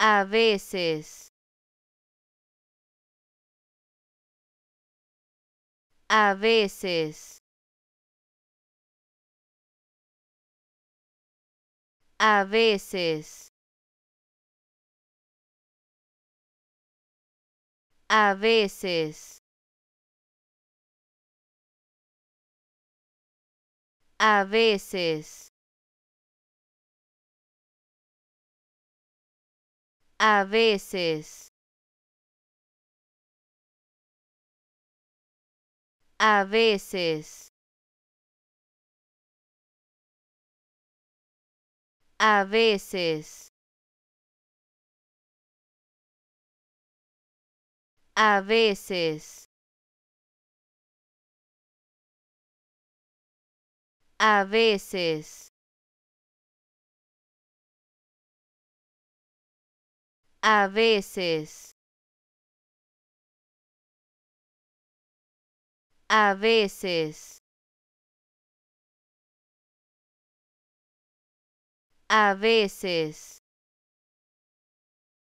A veces. A veces. A veces. A veces. A veces. A veces. A veces. A veces. A veces. A veces. A veces. A veces. A veces.